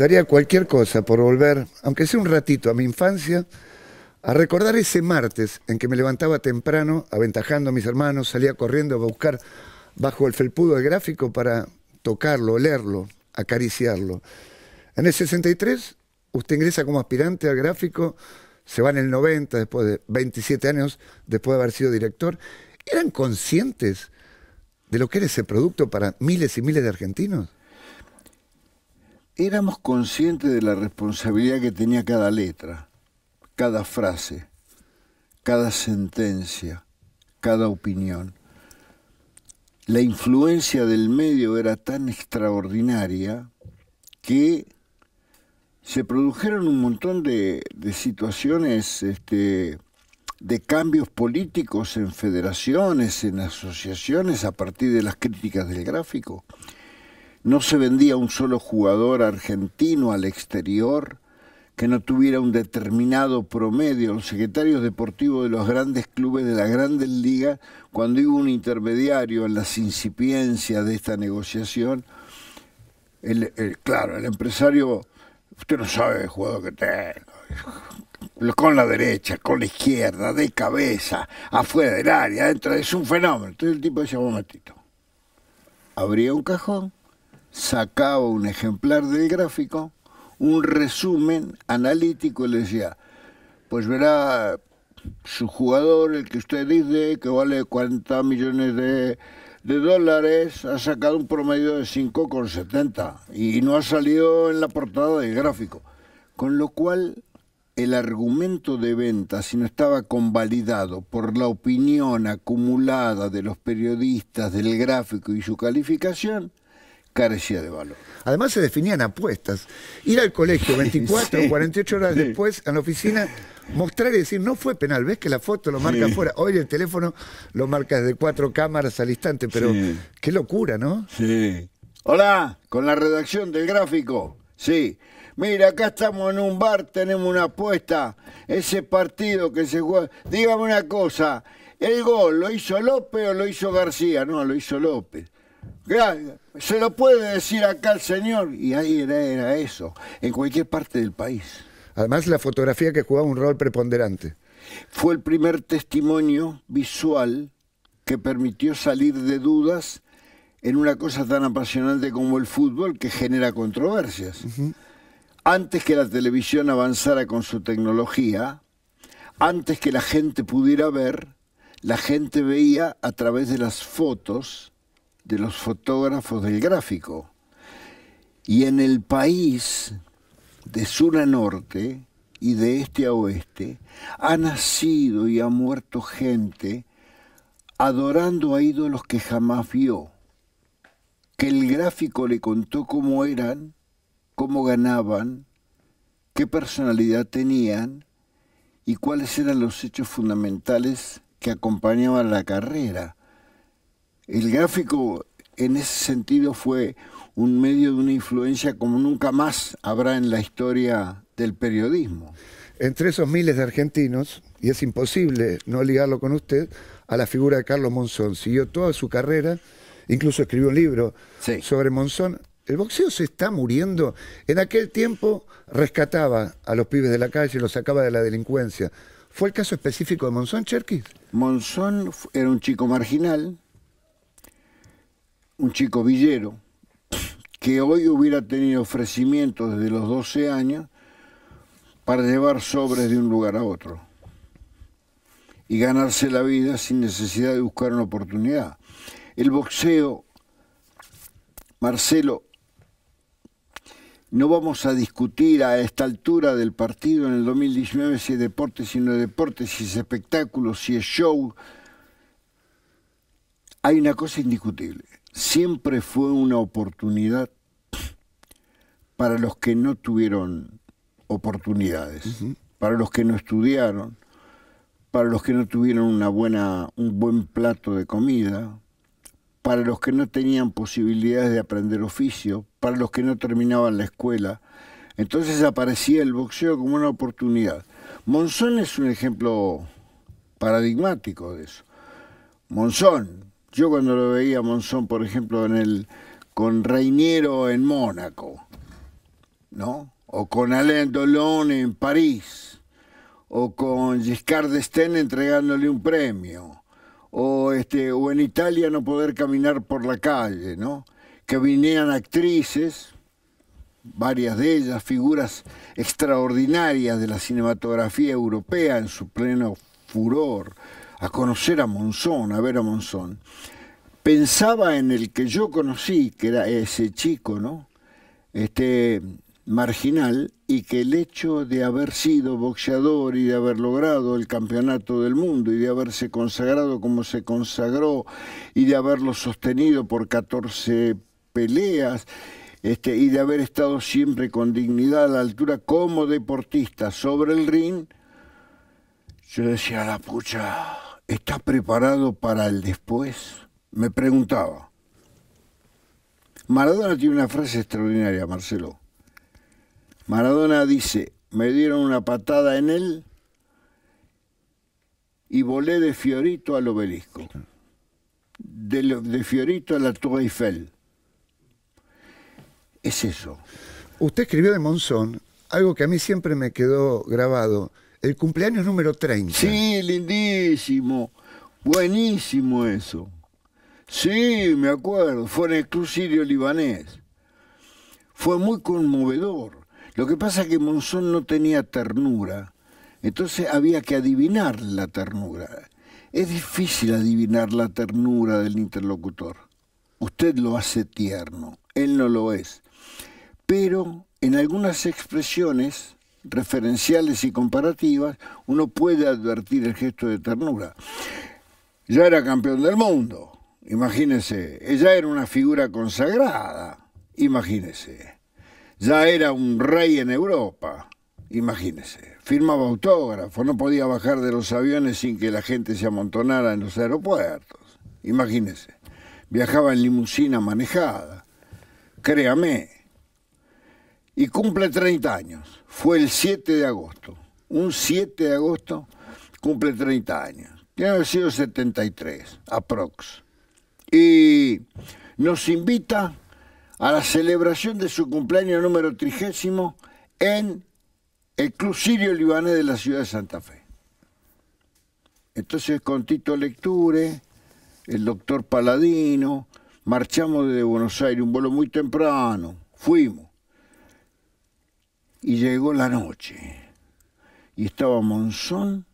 Daría cualquier cosa por volver, aunque sea un ratito, a mi infancia, a recordar ese martes en que me levantaba temprano, aventajando a mis hermanos, salía corriendo a buscar bajo el felpudo el gráfico para tocarlo, leerlo, acariciarlo. En el 63 usted ingresa como aspirante al gráfico, se va en el 90, después de 27 años, después de haber sido director. ¿Eran conscientes de lo que era ese producto para miles y miles de argentinos? éramos conscientes de la responsabilidad que tenía cada letra, cada frase, cada sentencia, cada opinión. La influencia del medio era tan extraordinaria que se produjeron un montón de, situaciones este, de cambios políticos en federaciones, en asociaciones, a partir de las críticas del gráfico. No se vendía un solo jugador argentino al exterior que no tuviera un determinado promedio. Los secretarios deportivos de los grandes clubes de las grandes liga, cuando iba un intermediario en las incipiencias de esta negociación, el, claro, el empresario, usted no sabe el jugador que tengo, con la derecha, con la izquierda, de cabeza, afuera del área, adentro, es un fenómeno. Entonces el tipo decía, un momentito, abría un cajón sacaba un ejemplar del gráfico, un resumen analítico y le decía, pues verá su jugador, el que usted dice que vale 40 millones de, de dólares, ha sacado un promedio de 5,70 y no ha salido en la portada del gráfico. Con lo cual, el argumento de venta, si no estaba convalidado por la opinión acumulada de los periodistas del gráfico y su calificación, carecía de valor. Además se definían apuestas. Ir al colegio 24 o 48 horas después a la oficina, mostrar y decir, no fue penal, ves que la foto lo marca fuera. afuera. Hoy el teléfono lo marca desde cuatro cámaras al instante, pero qué locura, ¿no? Sí. Hola, con la redacción del gráfico. Sí. Mira, acá estamos en un bar, tenemos una apuesta. Ese partido que se juega. Dígame una cosa, ¿el gol lo hizo López o lo hizo García? No, lo hizo López. Se lo puede decir acá al señor. Y ahí era, eso, en cualquier parte del país. Además, la fotografía que jugaba un rol preponderante. Fue el primer testimonio visual que permitió salir de dudas en una cosa tan apasionante como el fútbol que genera controversias. Antes que la televisión avanzara con su tecnología, antes que la gente pudiera ver, la gente veía a través de las fotos de los fotógrafos del gráfico. Y en el país, de sur a norte y de este a oeste, ha nacido y ha muerto gente adorando a ídolos que jamás vio, que el gráfico le contó cómo eran, cómo ganaban, qué personalidad tenían y cuáles eran los hechos fundamentales que acompañaban la carrera. El gráfico en ese sentido fue un medio de una influencia como nunca más habrá en la historia del periodismo. Entre esos miles de argentinos, y es imposible no ligarlo con usted, a la figura de Carlos Monzón. Siguió toda su carrera, incluso escribió un libro sobre Monzón. El boxeo se está muriendo. En aquel tiempo rescataba a los pibes de la calle, los sacaba de la delincuencia. ¿Fue el caso específico de Monzón, Cherkis? Monzón era un chico marginal, un chico villero, que hoy hubiera tenido ofrecimientos desde los 12 años para llevar sobres de un lugar a otro y ganarse la vida sin necesidad de buscar una oportunidad. El boxeo, Marcelo, no vamos a discutir a esta altura del partido en el 2019 si es deporte, si no es deporte, si es espectáculo, si es show. Hay una cosa indiscutible siempre fue una oportunidad para los que no tuvieron oportunidades, para los que no estudiaron, para los que no tuvieron una buena, un buen plato de comida, para los que no tenían posibilidades de aprender oficio, para los que no terminaban la escuela. Entonces aparecía el boxeo como una oportunidad. Monzón es un ejemplo paradigmático de eso. Monzón, yo cuando lo veía a Monzón, por ejemplo, en el, con Reiniero en Mónaco, ¿no? O con Alain Dolon en París, o con Giscard d'Estaing entregándole un premio, o, este, o en Italia no poder caminar por la calle, ¿no? Que vinieran actrices, varias de ellas, figuras extraordinarias de la cinematografía europea en su pleno furor, a conocer a Monzón, a ver a Monzón, pensaba en el que yo conocí, que era ese chico, ¿no? Este marginal, y que el hecho de haber sido boxeador y de haber logrado el campeonato del mundo y de haberse consagrado como se consagró y de haberlo sostenido por 14 peleas este, y de haber estado siempre con dignidad a la altura como deportista sobre el ring, yo decía, la pucha, Está preparado para el después? Me preguntaba. Maradona tiene una frase extraordinaria, Marcelo. Maradona dice, me dieron una patada en él y volé de Fiorito al obelisco. De, de Fiorito a la Tour Eiffel. Es eso. Usted escribió de Monzón algo que a mí siempre me quedó grabado el cumpleaños número 30. Sí, lindísimo. Buenísimo eso. Sí, me acuerdo. Fue en el Libanés. Fue muy conmovedor. Lo que pasa es que Monzón no tenía ternura. Entonces había que adivinar la ternura. Es difícil adivinar la ternura del interlocutor. Usted lo hace tierno, él no lo es. Pero en algunas expresiones referenciales y comparativas, uno puede advertir el gesto de ternura. Ya era campeón del mundo, imagínese, ella era una figura consagrada, imagínese, ya era un rey en Europa, imagínese, firmaba autógrafo, no podía bajar de los aviones sin que la gente se amontonara en los aeropuertos, imagínese, viajaba en limusina manejada, créame, y cumple 30 años. Fue el 7 de agosto. Un 7 de agosto cumple 30 años. Tiene haber sido 73, aprox. Y nos invita a la celebración de su cumpleaños número trigésimo en el Club Sirio Libanés de la ciudad de Santa Fe. Entonces con Tito Lecture, el doctor Paladino, marchamos desde Buenos Aires, un vuelo muy temprano, fuimos y llegó la noche y estaba Monzón,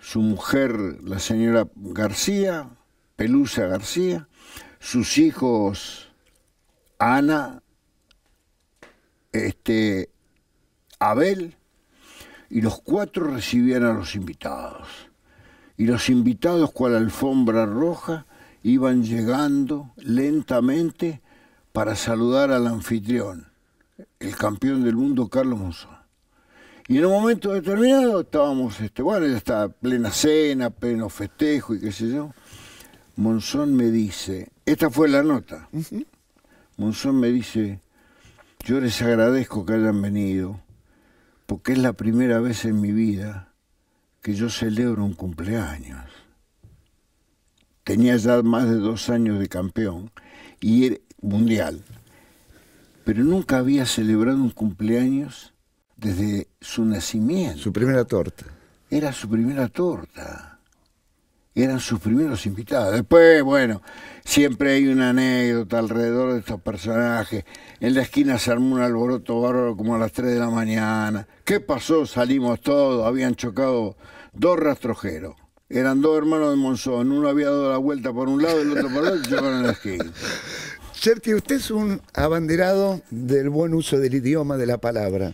su mujer, la señora García, Pelusa García, sus hijos Ana, este, Abel, y los cuatro recibían a los invitados. Y los invitados, la alfombra roja, iban llegando lentamente para saludar al anfitrión el campeón del mundo Carlos Monzón. Y en un momento determinado estábamos, este, bueno, ya está plena cena, pleno festejo y qué sé yo. Monzón me dice, esta fue la nota. Monzón me dice, yo les agradezco que hayan venido, porque es la primera vez en mi vida que yo celebro un cumpleaños. Tenía ya más de dos años de campeón y mundial pero nunca había celebrado un cumpleaños desde su nacimiento. Su primera torta. Era su primera torta. Eran sus primeros invitados. Después, bueno, siempre hay una anécdota alrededor de estos personajes. En la esquina se armó un alboroto bárbaro como a las 3 de la mañana. ¿Qué pasó? Salimos todos, habían chocado dos rastrojeros. Eran dos hermanos de Monzón, uno había dado la vuelta por un lado, y el otro por el otro, y chocaron la esquina. que usted es un abanderado del buen uso del idioma, de la palabra.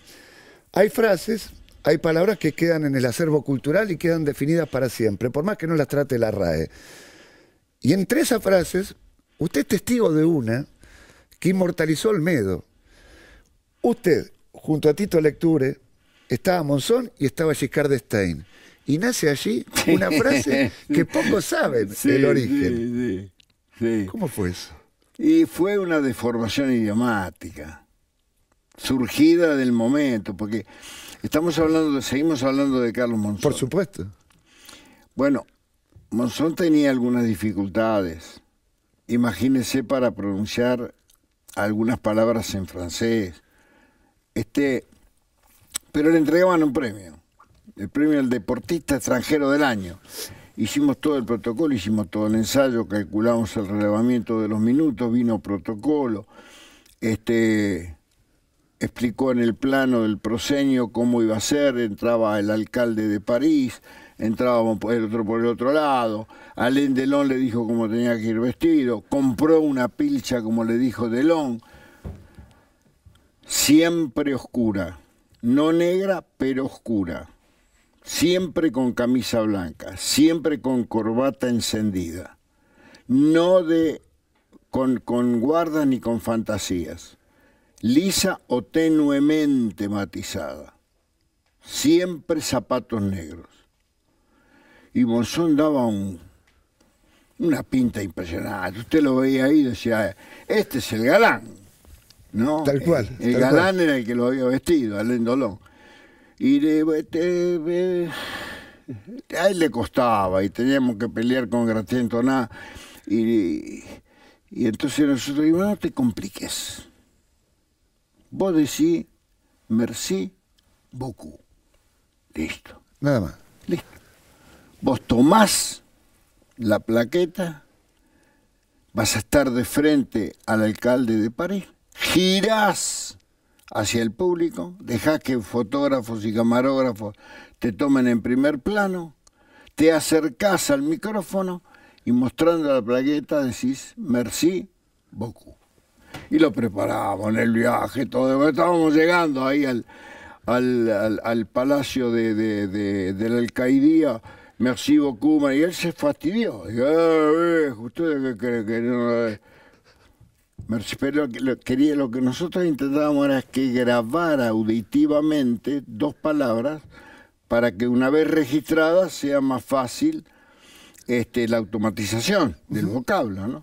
Hay frases, hay palabras que quedan en el acervo cultural y quedan definidas para siempre, por más que no las trate la RAE. Y entre esas frases, usted es testigo de una que inmortalizó el medo. Usted, junto a Tito Lecture, estaba Monzón y estaba Giscard d'Estaing. Y nace allí una frase que pocos saben el origen. ¿Cómo fue eso? Y fue una deformación idiomática, surgida del momento, porque estamos hablando, de, seguimos hablando de Carlos Monzón. Por supuesto. Bueno, Monzón tenía algunas dificultades. Imagínese para pronunciar algunas palabras en francés. Este, pero le entregaban un premio, el premio al deportista extranjero del año. Hicimos todo el protocolo, hicimos todo el ensayo, calculamos el relevamiento de los minutos, vino protocolo, este, explicó en el plano del proscenio cómo iba a ser, entraba el alcalde de París, entrábamos por el otro por el otro lado, Alain Delon le dijo cómo tenía que ir vestido, compró una pilcha como le dijo Delon, siempre oscura, no negra pero oscura siempre con camisa blanca, siempre con corbata encendida, no de con, con guardas ni con fantasías, lisa o tenuemente matizada, siempre zapatos negros. Y Monzón daba una pinta impresionante. Usted lo veía ahí y decía, este es el galán. ¿no? Tal cual. El, galán era el que lo había vestido, el Dolón. Y le, este, le costaba y teníamos que pelear con Gracián Toná. Y, y entonces nosotros dijimos, no te compliques. Vos decís, merci beaucoup. Listo. Nada más. Listo. Vos tomás la plaqueta, vas a estar de frente al alcalde de París, girás hacia el público, dejás que fotógrafos y camarógrafos te tomen en primer plano, te acercás al micrófono y mostrando la plaqueta decís merci beaucoup. Y lo preparamos en el viaje, todo. Estábamos llegando ahí al, al, palacio de, de, la alcaidía. Merci beaucoup, y él se fastidió. Dijo, ah, ¿ustedes qué creen que no? Pero lo, quería, lo que nosotros intentábamos era que grabara auditivamente dos palabras para que una vez registradas sea más fácil este, la automatización del vocablo,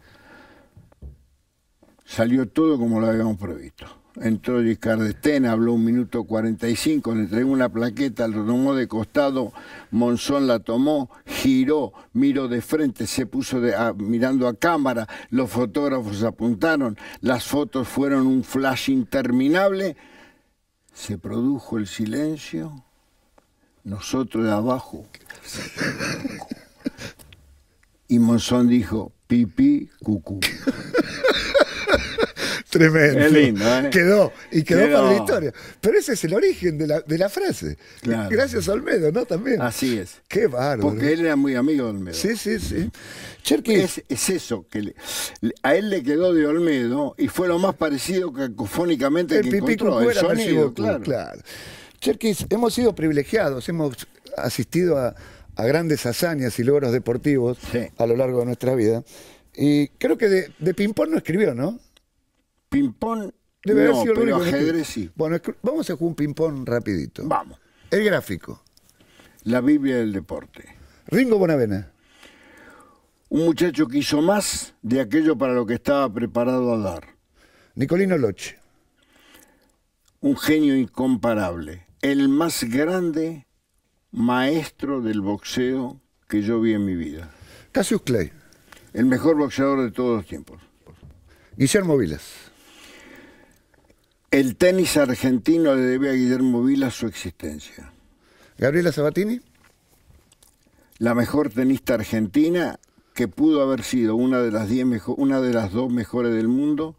Salió todo como lo habíamos previsto entró Giscard d'Estaing, habló un minuto 45, le entregó una plaqueta, lo tomó de costado, Monzón la tomó, giró, miró de frente, se puso mirando a cámara, los fotógrafos apuntaron, las fotos fueron un flash interminable, se produjo el silencio, nosotros de abajo. Y Monzón dijo, pipí, cucú. Tremendo. ¿eh? Quedó, y quedó, la historia. Pero ese es el origen de la, frase. Gracias a Olmedo, ¿no? También. Así es. Qué bárbaro. Porque él era muy amigo de Olmedo. Sí, sí, sí. Es, es, eso, que a él le quedó de Olmedo y fue lo más parecido cacofónicamente que encontró. El era claro. claro. Cherkis, hemos sido privilegiados, hemos asistido a, grandes hazañas y logros deportivos a lo largo de nuestra vida. Y creo que de, Pimpón no escribió, ¿no? Ping-pong. no, pero ajedrez sí. Bueno, vamos a jugar un ping-pong rapidito. Vamos. El gráfico. La Biblia del deporte. Ringo Bonavena. Un muchacho que hizo más de aquello para lo que estaba preparado a dar. Nicolino Loche. Un genio incomparable. El más grande maestro del boxeo que yo vi en mi vida. Cassius Clay. El mejor boxeador de todos los tiempos. Guillermo Vilas. El tenis argentino le debe a Guillermo Vila su existencia. Gabriela Sabatini. La mejor tenista argentina que pudo haber sido una de las, una de las dos mejores del mundo,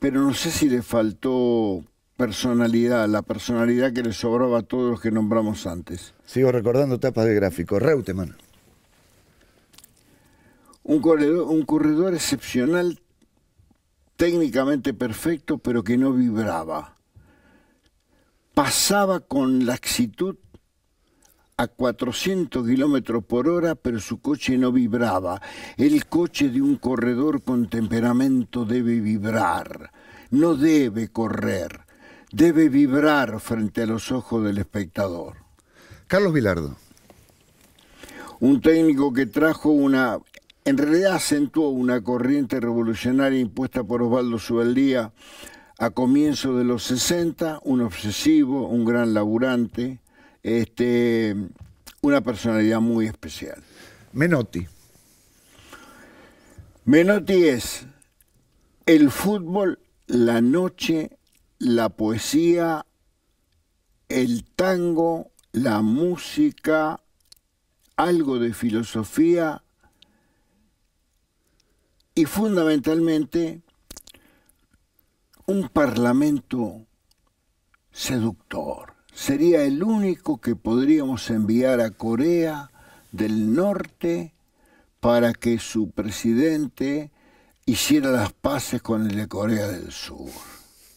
pero no sé si le faltó personalidad, la personalidad que le sobraba a todos los que nombramos antes. Sigo recordando tapas de gráfico. Reutemann. Un corredor, un corredor excepcional técnicamente perfecto, pero que no vibraba. Pasaba con laxitud a 400 kilómetros por hora, pero su coche no vibraba. El coche de un corredor con temperamento debe vibrar, no debe correr, debe vibrar frente a los ojos del espectador. Carlos Vilardo. Un técnico que trajo una en realidad acentuó una corriente revolucionaria impuesta por Osvaldo zubeldía a comienzos de los 60, un obsesivo, un gran laburante, este, una personalidad muy especial. Menotti. Menotti es el fútbol, la noche, la poesía, el tango, la música, algo de filosofía, y fundamentalmente un parlamento seductor. Sería el único que podríamos enviar a Corea del Norte para que su presidente hiciera las paces con el de Corea del Sur.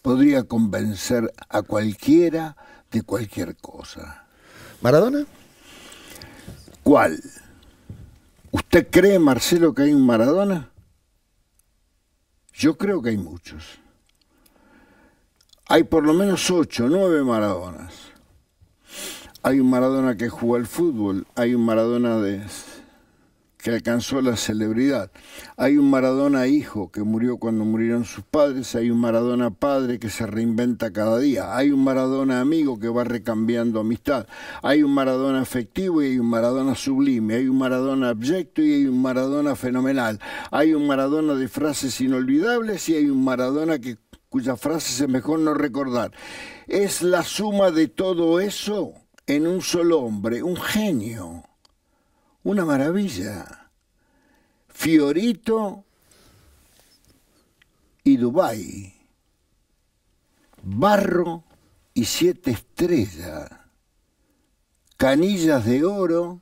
Podría convencer a cualquiera de cualquier cosa. ¿Maradona? ¿Cuál? ¿Usted cree, Marcelo, que hay un Maradona? Yo creo que hay muchos. Hay por lo menos ocho, nueve Maradonas. Hay un Maradona que juega al fútbol, hay un Maradona de que alcanzó la celebridad. Hay un Maradona hijo que murió cuando murieron sus padres, hay un Maradona padre que se reinventa cada día, hay un Maradona amigo que va recambiando amistad, hay un Maradona afectivo y hay un Maradona sublime, hay un Maradona abyecto y hay un Maradona fenomenal, hay un Maradona de frases inolvidables y hay un Maradona que, cuya frase es mejor no recordar. Es la suma de todo eso en un solo hombre, un genio una maravilla. Fiorito y Dubai, Barro y siete estrellas. Canillas de oro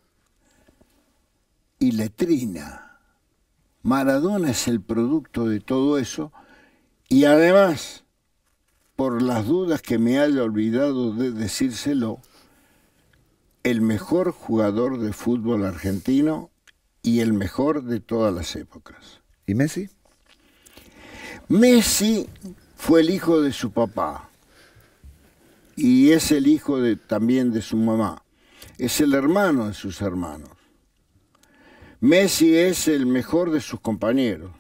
y letrina. Maradona es el producto de todo eso y además, por las dudas que me haya olvidado de decírselo, el mejor jugador de fútbol argentino y el mejor de todas las épocas. ¿Y Messi? Messi fue el hijo de su papá y es el hijo también de su mamá. Es el hermano de sus hermanos. Messi es el mejor de sus compañeros.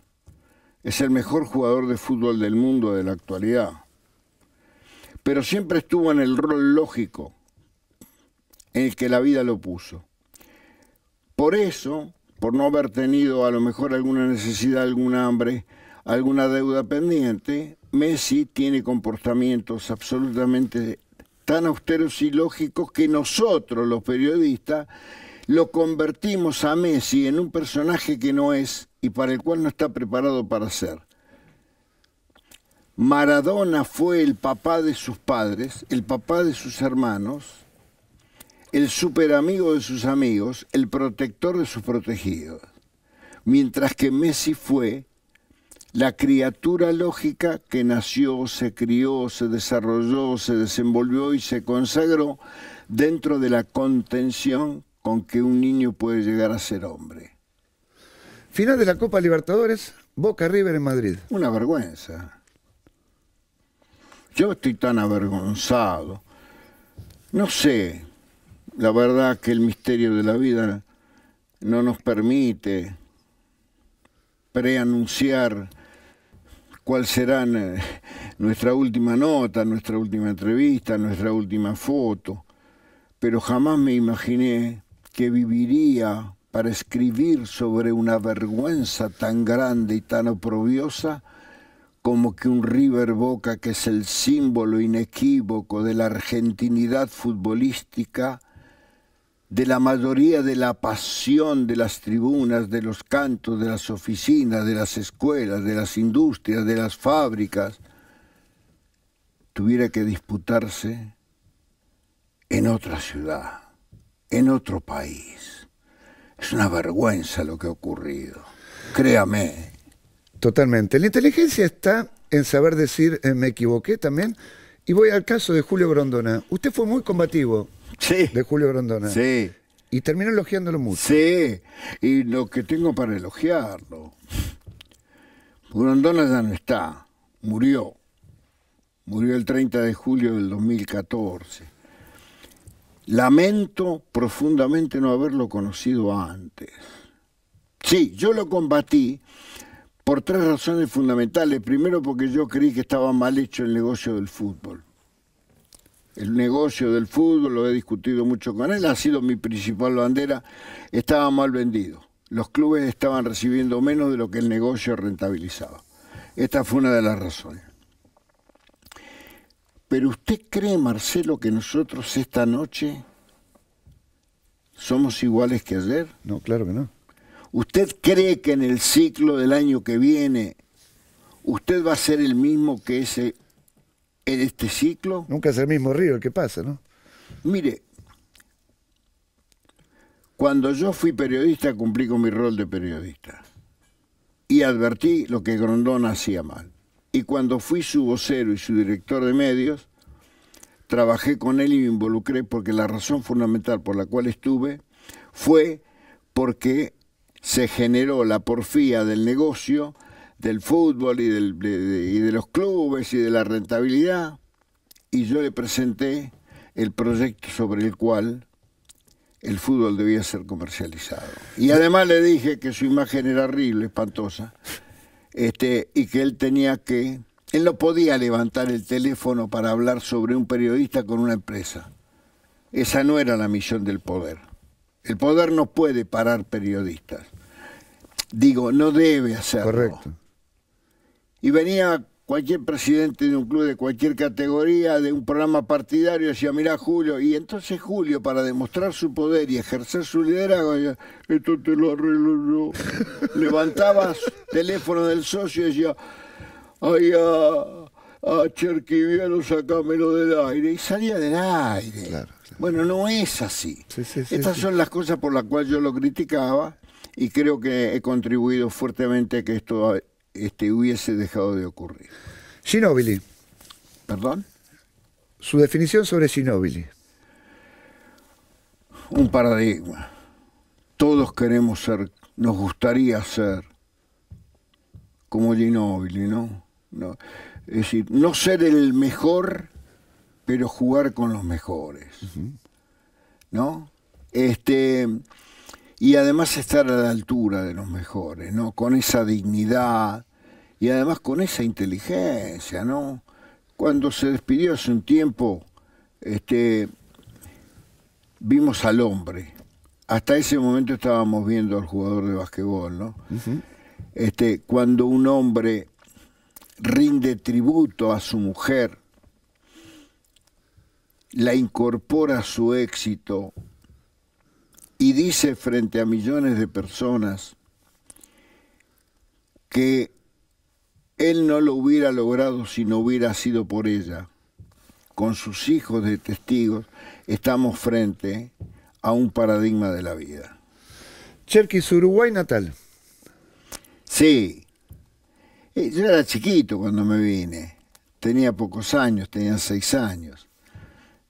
Es el mejor jugador de fútbol del mundo de la actualidad. Pero siempre estuvo en el rol lógico en el que la vida lo puso. Por eso, por no haber tenido a lo mejor alguna necesidad, algún hambre, alguna deuda pendiente, Messi tiene comportamientos absolutamente tan austeros y lógicos que nosotros, los periodistas, lo convertimos a Messi en un personaje que no es y para el cual no está preparado para ser. Maradona fue el papá de sus padres, el papá de sus hermanos, el superamigo de sus amigos, el protector de sus protegidos, mientras que Messi fue la criatura lógica que nació, se crió, se desarrolló, se desenvolvió y se consagró dentro de la contención con que un niño puede llegar a ser hombre. Final de la Copa Libertadores, Boca River en Madrid. Una vergüenza. Yo estoy tan avergonzado. No sé, la verdad que el misterio de la vida no nos permite preanunciar cuál será eh, nuestra última nota, nuestra última entrevista, nuestra última foto, pero jamás me imaginé que viviría para escribir sobre una vergüenza tan grande y tan oprobiosa como que un River Boca, que es el símbolo inequívoco de la argentinidad futbolística, de la mayoría de la pasión de las tribunas, de los cantos, de las oficinas, de las escuelas, de las industrias, de las fábricas, tuviera que disputarse en otra ciudad, en otro país. Es una vergüenza lo que ha ocurrido, créame. Totalmente. La inteligencia está en saber decir eh, me equivoqué también. Y voy al caso de Julio Brondona. Usted fue muy combativo de Julio Grondona. Sí. Y terminó elogiándolo mucho. Sí, y lo que tengo para elogiarlo. Grondona ya no está, murió. Murió el 30 de julio del 2014. Lamento profundamente no haberlo conocido antes. Sí, yo lo combatí por tres razones fundamentales. Primero, porque yo creí que estaba mal hecho el negocio del fútbol el negocio del fútbol, lo he discutido mucho con él, ha sido mi principal bandera, estaba mal vendido. Los clubes estaban recibiendo menos de lo que el negocio rentabilizaba. Esta fue una de las razones. Pero usted cree, Marcelo, que nosotros esta noche somos iguales que ayer? No, claro que no. ¿Usted cree que en el ciclo del año que viene usted va a ser el mismo que ese en este ciclo. Nunca es el mismo río el que pasa, ¿no? Mire, cuando yo fui periodista cumplí con mi rol de periodista y advertí lo que Grondón hacía mal. Y cuando fui su vocero y su director de medios, trabajé con él y me involucré porque la razón fundamental por la cual estuve fue porque se generó la porfía del negocio del fútbol y, de, y de los clubes y de la rentabilidad, y yo le presenté el proyecto sobre el cual el fútbol debía ser comercializado. Y además le dije que su imagen era horrible, espantosa, este, y que él tenía que, él no podía levantar el teléfono para hablar sobre un periodista con una empresa. Esa no era la misión del poder. El poder no puede parar periodistas. Digo, no debe hacerlo. Correcto y venía cualquier presidente de un club de cualquier categoría, de un programa partidario, decía, mirá Julio, y entonces Julio, para demostrar su poder y ejercer su liderazgo, decía, esto te lo arreglo yo. Levantaba teléfono del socio y decía, ay, a, Cherquiviano sacámelo del aire, y salía del aire. Bueno, no es así. Estas son las cosas por las cuales yo lo criticaba y creo que he contribuido fuertemente a que esto este, hubiese dejado de ocurrir. Ginóbili. ¿Perdón? Su definición sobre Ginóbili. Un paradigma. Todos queremos ser, nos gustaría ser como Ginóbili, ¿no? ¿no? Es decir, no ser el mejor, pero jugar con los mejores. ¿No? Este y además estar a la altura de los mejores, ¿no? Con esa dignidad y además con esa inteligencia, ¿no? Cuando se despidió hace un tiempo, este, vimos al hombre. Hasta ese momento estábamos viendo al jugador de basquetbol, ¿no? este, cuando un hombre rinde tributo a su mujer, la incorpora a su éxito, y dice frente a millones de personas que él no lo hubiera logrado si no hubiera sido por ella. Con sus hijos de testigos estamos frente a un paradigma de la vida. Cherkis, Uruguay natal. Sí. Eh, yo era chiquito cuando me vine. Tenía pocos años, tenía seis años.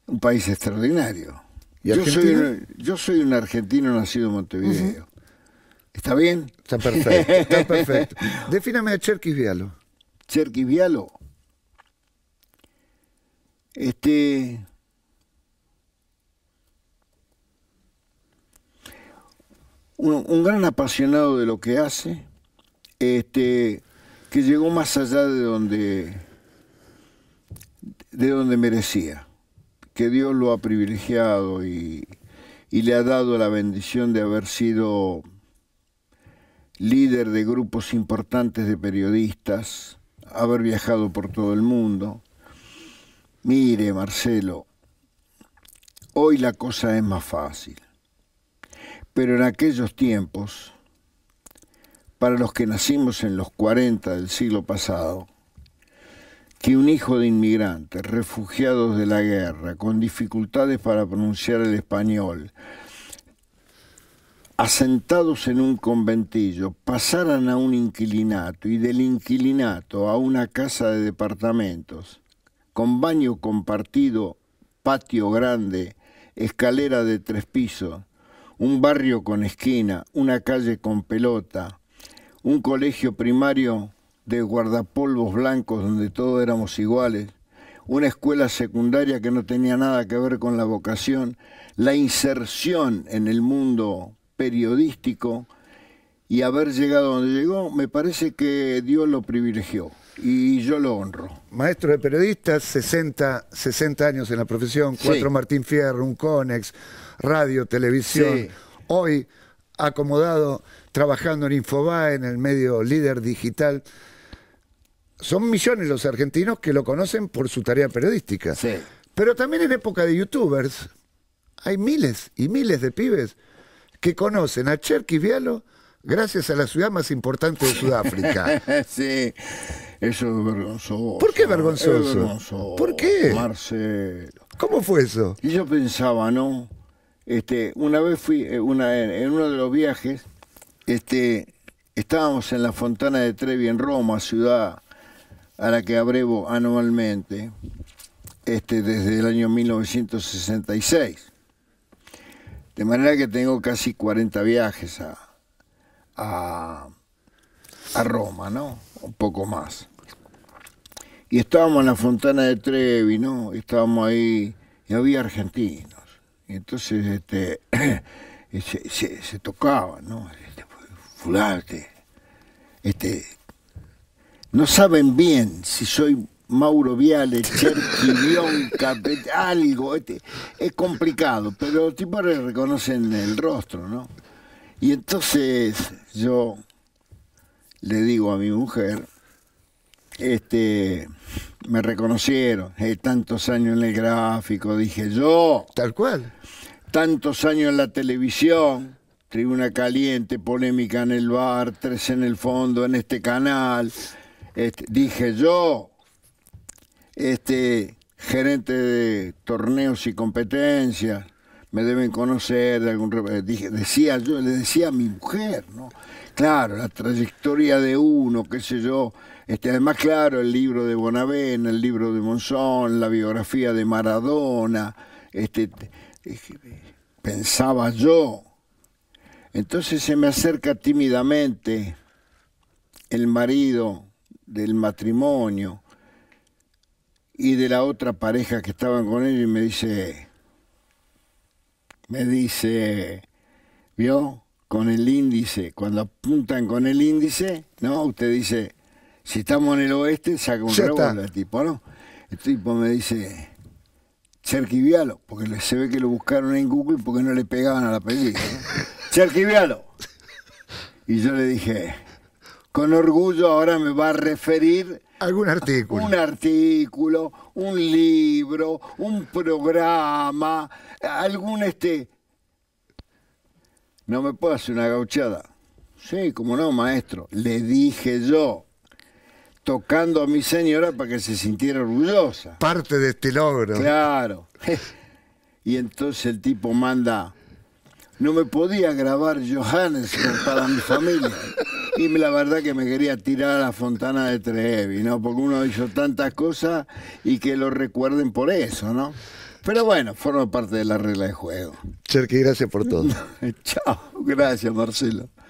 Un país extraordinario yo, soy un, yo soy un argentino nacido en Montevideo. ¿Está bien? Está perfecto, está Defíname a Cherkis Vialo. Cherkis Vialo. Este. Un, un, gran apasionado de lo que hace, este, que llegó más allá de donde, de donde merecía que Dios lo ha privilegiado y, y le ha dado la bendición de haber sido líder de grupos importantes de periodistas, haber viajado por todo el mundo. Mire, Marcelo, hoy la cosa es más fácil, pero en aquellos tiempos, para los que nacimos en los 40 del siglo pasado, que un hijo de inmigrantes, refugiados de la guerra, con dificultades para pronunciar el español, asentados en un conventillo, pasaran a un inquilinato y del inquilinato a una casa de departamentos, con baño compartido, patio grande, escalera de tres pisos, un barrio con esquina, una calle con pelota, un colegio primario de guardapolvos blancos donde todos éramos iguales, una escuela secundaria que no tenía nada que ver con la vocación, la inserción en el mundo periodístico y haber llegado donde llegó, me parece que Dios lo privilegió y yo lo honro. Maestro de periodistas, 60, años en la profesión, cuatro Martín Fierro, un Conex, radio, televisión. Hoy acomodado, trabajando en Infobae, en el medio líder digital son millones los argentinos que lo conocen por su tarea periodística. Pero también en época de youtubers hay miles y miles de pibes que conocen a Cherky Vialo gracias a la ciudad más importante de Sudáfrica. sí, eso es vergonzoso. ¿Por qué vergonzoso? ¿Por qué? Marcelo. ¿Cómo fue eso? Y yo pensaba, ¿no? Este, una vez fui, eh, una, en uno de los viajes, este, estábamos en la Fontana de Trevi, en Roma, ciudad a la que abrevo anualmente este, desde el año 1966. De manera que tengo casi 40 viajes a, a, Roma, ¿no? Un poco más. Y estábamos en la Fontana de Trevi, ¿no? Estábamos ahí y había argentinos. Y entonces este, se, tocaba, ¿no? fularte, este, no saben bien si soy Mauro Viale, Cherky, Bionca, algo. Este, es complicado, pero los tipos reconocen el rostro, ¿no? Y entonces yo le digo a mi mujer, este, me reconocieron, eh, tantos años en el gráfico, dije yo. Tal cual. Tantos años en la televisión, tribuna caliente, polémica en el bar, tres en el fondo, en este canal dije yo, este gerente de torneos y competencias, me deben conocer de algún eh, dije, decía yo, le decía a mi mujer, ¿no? Claro, la trayectoria de uno, qué sé yo, este, además, claro, el libro de Bonavena, el libro de Monzón, la biografía de Maradona, este, pensaba yo. Entonces se me acerca tímidamente el marido del matrimonio y de la otra pareja que estaban con él y me dice, me dice, ¿vio? Con el índice, cuando apuntan con el índice, ¿no? Usted dice, si estamos en el oeste, saca un el tipo, ¿no? El tipo me dice, Vialo, porque se ve que lo buscaron en Google porque no le pegaban a la película. ¿no? Y yo le dije, con orgullo ahora me va a referir algún artículo. Un artículo, un libro, un programa, algún este. No me puedo hacer una gauchada. Sí, como no, maestro. Le dije yo, tocando a mi señora para que se sintiera orgullosa. Parte de este logro. Claro. Y entonces el tipo manda. No me podía grabar Johannes para mi familia. y la verdad que me quería tirar a la fontana de Trevi, ¿no? Porque uno dicho tantas cosas y que lo recuerden por eso, ¿no? Pero bueno, forma parte de la regla de juego. Cherky, gracias por todo. Chao, gracias Marcelo.